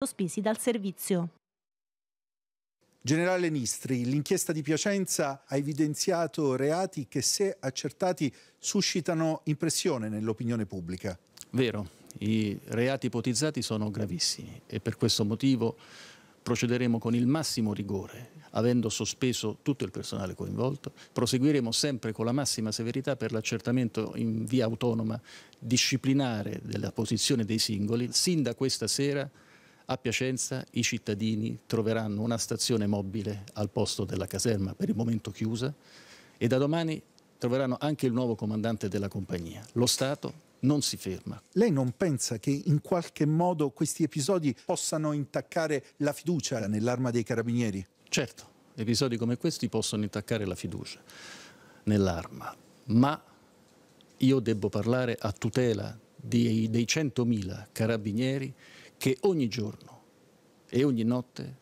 sospesi dal servizio. Generale Nistri, l'inchiesta di Piacenza ha evidenziato reati che, se accertati, suscitano impressione nell'opinione pubblica. Vero, i reati ipotizzati sono gravissimi e per questo motivo procederemo con il massimo rigore, avendo sospeso tutto il personale coinvolto, proseguiremo sempre con la massima severità per l'accertamento in via autonoma disciplinare della posizione dei singoli, sin da questa sera a Piacenza i cittadini troveranno una stazione mobile al posto della caserma per il momento chiusa e da domani troveranno anche il nuovo comandante della compagnia. Lo Stato non si ferma. Lei non pensa che in qualche modo questi episodi possano intaccare la fiducia nell'arma dei carabinieri? Certo, episodi come questi possono intaccare la fiducia nell'arma, ma io devo parlare a tutela dei, dei 100.000 carabinieri che ogni giorno e ogni notte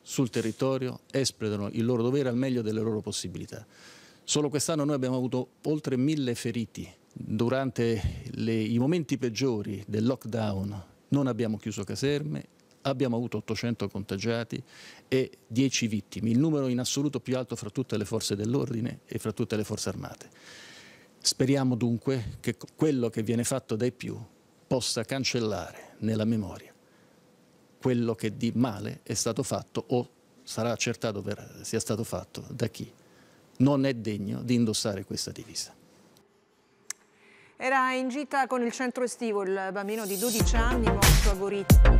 sul territorio espletano il loro dovere al meglio delle loro possibilità. Solo quest'anno noi abbiamo avuto oltre mille feriti. Durante le, i momenti peggiori del lockdown non abbiamo chiuso caserme, abbiamo avuto 800 contagiati e 10 vittime, il numero in assoluto più alto fra tutte le forze dell'ordine e fra tutte le forze armate. Speriamo dunque che quello che viene fatto dai più possa cancellare nella memoria quello che di male è stato fatto o sarà accertato per, sia stato fatto da chi non è degno di indossare questa divisa. Era in gita con il centro estivo il bambino di 12 anni morto a Gorizia.